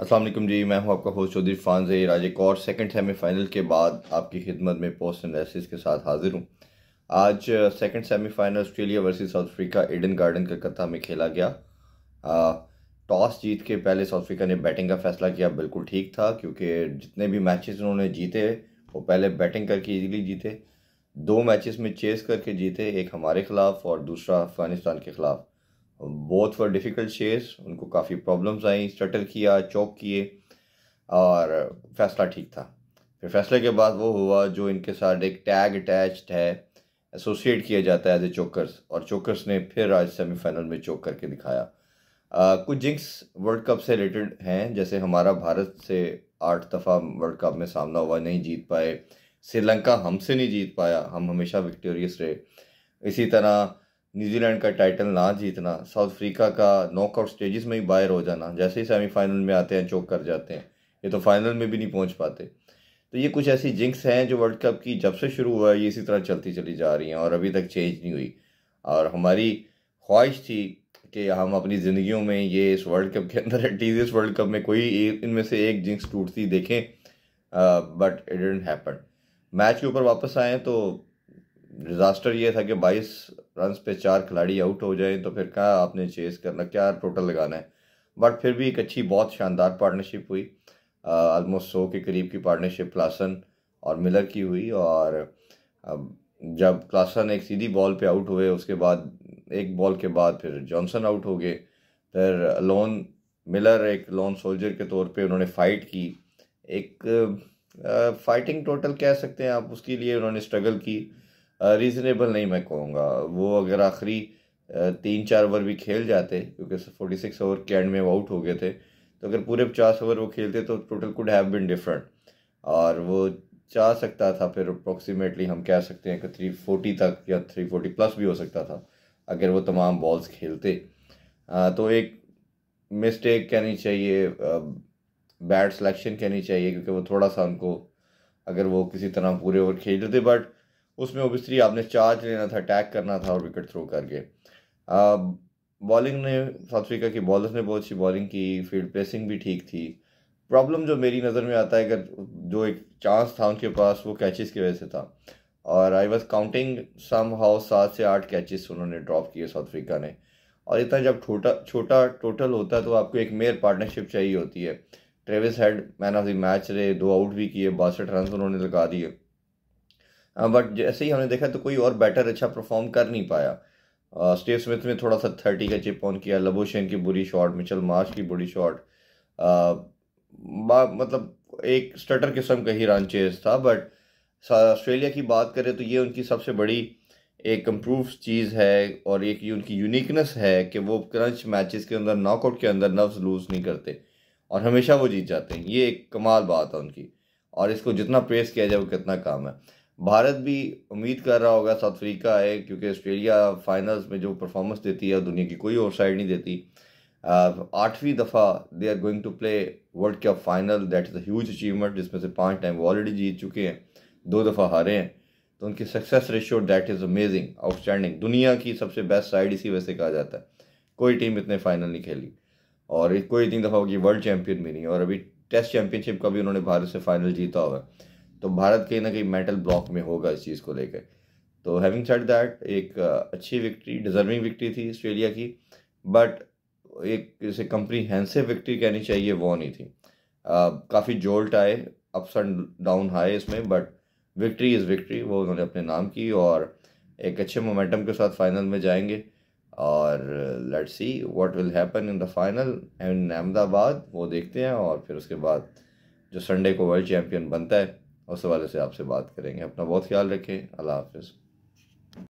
असलम जी मैं हूं आपका होस्ट चौधरी फानजे राज एक और सेकंड सेमीफाइनल के बाद आपकी खिदमत में पोस्ट एनालिसिस के साथ हाजिर हूं आज second semifinal Australia versus South Africa Eden Garden Calcutta में खेला गया टॉस जीत के पहले साउथ अफ्रीका ने बैटिंग का फैसला किया बिल्कुल ठीक था क्योंकि जितने भी मैचेस उन्होंने जीते वो पहले बैटिंग करके ईजीली जीते दो मैचेस में चेस करके जीते एक हमारे खिलाफ और दूसरा अफगानिस्तान के खिलाफ बोथ फॉर डिफ़िकल्ट शेयर्स उनको काफ़ी प्रॉब्लम्स आई स्टटल किया चौक किए और फैसला ठीक था फिर फैसले के बाद वो हुआ जो इनके साथ एक टैग अटैच्ड है एसोसिएट किया जाता है एज ए चोकर्स और चोकर्स ने फिर आज सेमीफाइनल में चोक करके दिखाया आ, कुछ जिंक्स वर्ल्ड कप से रिलेटेड हैं जैसे हमारा भारत से आठ दफ़ा वर्ल्ड कप में सामना हुआ नहीं जीत पाए श्रीलंका हमसे नहीं जीत पाया हम हमेशा विक्टोरियस रहे इसी तरह न्यूजीलैंड का टाइटल ना जीतना साउथ अफ्रीका का नॉकआउट स्टेजेस में ही बाहर हो जाना जैसे ही सेमीफाइनल में आते हैं चौक कर जाते हैं ये तो फाइनल में भी नहीं पहुंच पाते तो ये कुछ ऐसी जिंक्स हैं जो वर्ल्ड कप की जब से शुरू हुआ है ये इसी तरह चलती चली जा रही हैं और अभी तक चेंज नहीं हुई और हमारी ख्वाहिश थी कि हम अपनी जिंदगी में ये इस वर्ल्ड कप के अंदर टी वर्ल्ड कप में कोई इनमें से एक जिंक्स टूटती देखें but it didn't happen match के ऊपर वापस आएँ तो डिज़ास्टर ये था कि बाईस रन पे चार खिलाड़ी आउट हो जाए तो फिर क्या आपने चेस करना क्या टोटल लगाना है बट फिर भी एक अच्छी बहुत शानदार पार्टनरशिप हुई आलमोस्ट सौ के करीब की पार्टनरशिप क्लासन और मिलर की हुई और जब क्लासन एक सीधी बॉल पे आउट हुए उसके बाद एक बॉल के बाद फिर जॉनसन आउट हो गए फिर लोन मिलर एक लोन सोल्जर के तौर पे उन्होंने फ़ाइट की एक आ, फाइटिंग टोटल कह सकते हैं आप उसके लिए उन्होंने स्ट्रगल की रीज़नेबल नहीं मैं कहूँगा वो अगर आखिरी तीन चार ओवर भी खेल जाते क्योंकि फोर्टी सिक्स ओवर के एंड में वो आउट हो गए थे तो अगर पूरे पचास ओवर वो खेलते तो total could have been different और वो जा सकता था फिर अप्रोक्सीमेटली हम कह सकते हैं कि थ्री फोर्टी तक या थ्री फोर्टी प्लस भी हो सकता था अगर वो तमाम बॉल्स खेलते आ, तो एक मिस्टेक कहनी चाहिए बैट सिलेक्शन कहनी चाहिए क्योंकि वो थोड़ा सा उनको अगर वो किसी तरह पूरे ओवर खेल देते बट उसमें ओबिस्ट्री आपने चार्ज लेना था अटैक करना था और विकेट थ्रो करके बॉलिंग ने साउथ अफ्रीका की बॉलर्स ने बहुत अच्छी बॉलिंग की फील्ड प्रेसिंग भी ठीक थी प्रॉब्लम जो मेरी नज़र में आता है अगर जो एक चांस था उनके पास वो कैचेस की वजह से था और I was counting somehow सात से आठ कैचेस उन्होंने ड्रॉप किए साउथ अफ्रीका ने और इतना जब छोटा छोटा टोटल होता है तो आपको एक मेयर पार्टनरशिप चाहिए होती है Travis Head man of the match रहे दो आउट भी किए बासठ रन उन्होंने लगा दिए बट uh, जैसे ही हमने देखा तो कोई और बैटर अच्छा परफॉर्म कर नहीं पाया स्टीव uh, स्मिथ में थोड़ा सा थर्टी का चिप ऑन किया लबोशेन की बुरी शॉट मिचल मार्च की बुरी शॉट uh, मतलब एक स्टटर किस्म का ही रन चेज था बट ऑस्ट्रेलिया की बात करें तो ये उनकी सबसे बड़ी एक इम्प्रूव चीज़ है और एक ये उनकी यूनिकनेस है कि वो क्रंच मैचेस के अंदर नॉकआउट के अंदर नफ्स लूज़ नहीं करते और हमेशा वो जीत जाते हैं ये एक कमाल बात है उनकी और इसको जितना प्रेस किया जाए वो कितना काम है भारत भी उम्मीद कर रहा होगा साउथ अफ्रीका है क्योंकि ऑस्ट्रेलिया फाइनल्स में जो परफॉर्मेंस देती है दुनिया की कोई और साइड नहीं देती आठवीं दफ़ा they are going to play world cup final that is huge achievement जिसमें से पांच टाइम वो ऑलरेडी जीत चुके हैं दो दफ़ा हारे हैं तो उनकी success ratio that is amazing outstanding दुनिया की सबसे बेस्ट साइड इसी वजह से कहा जाता है कोई टीम इतने फाइनल नहीं खेली और कोई इतनी दफ़ा होगी वर्ल्ड चैम्पियन भी नहीं और अभी टेस्ट चैम्पियनशिप का भी उन्होंने भारत से फाइनल जीता हुआ है तो भारत कहीं ना कहीं मेटल ब्लॉक में होगा इस चीज़ को लेकर तो हैविंग सेड दैट एक अच्छी विक्ट्री डिजर्विंग विक्ट्री थी ऑस्ट्रेलिया की बट एक कंपनी कंप्रीहेंसिव विक्ट्री कहनी चाहिए वो नहीं थी काफ़ी जोल्ट आए अप्स एंड डाउन आए इसमें बट विक्ट्री इज़ विक्ट्री वो उन्होंने अपने नाम की और एक अच्छे मोमेंटम के साथ फाइनल में जाएंगे और let's see what will happen in the final and Ahmedabad वो देखते हैं और फिर उसके बाद जो संडे को वर्ल्ड चैम्पियन बनता है उस हवाले से आपसे बात करेंगे अपना बहुत ख्याल रखें अल्लाह हाफिज़